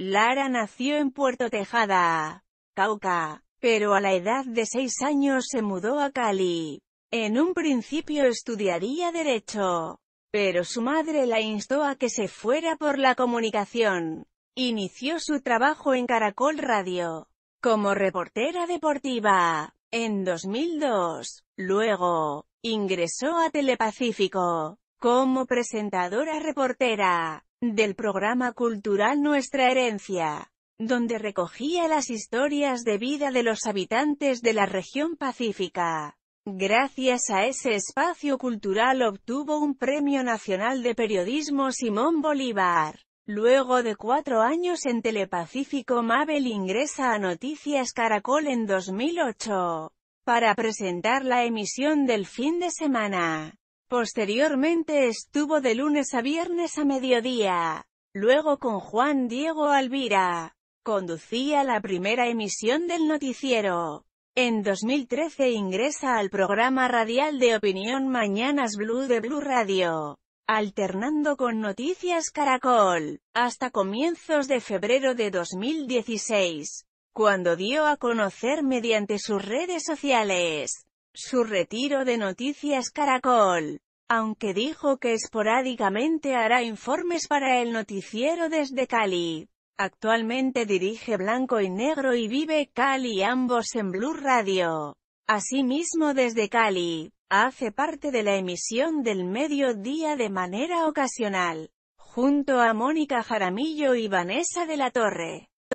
Lara nació en Puerto Tejada, Cauca, pero a la edad de seis años se mudó a Cali. En un principio estudiaría Derecho, pero su madre la instó a que se fuera por la comunicación. Inició su trabajo en Caracol Radio, como reportera deportiva, en 2002. Luego, ingresó a Telepacífico, como presentadora reportera del programa cultural Nuestra Herencia, donde recogía las historias de vida de los habitantes de la región pacífica. Gracias a ese espacio cultural obtuvo un Premio Nacional de Periodismo Simón Bolívar. Luego de cuatro años en Telepacífico Mabel ingresa a Noticias Caracol en 2008, para presentar la emisión del fin de semana. Posteriormente estuvo de lunes a viernes a mediodía. Luego con Juan Diego Alvira. Conducía la primera emisión del noticiero. En 2013 ingresa al programa radial de opinión Mañanas Blue de Blue Radio alternando con Noticias Caracol, hasta comienzos de febrero de 2016, cuando dio a conocer mediante sus redes sociales su retiro de Noticias Caracol. Aunque dijo que esporádicamente hará informes para el noticiero desde Cali. Actualmente dirige Blanco y Negro y vive Cali ambos en Blue Radio. Asimismo desde Cali, hace parte de la emisión del mediodía de manera ocasional, junto a Mónica Jaramillo y Vanessa de la Torre.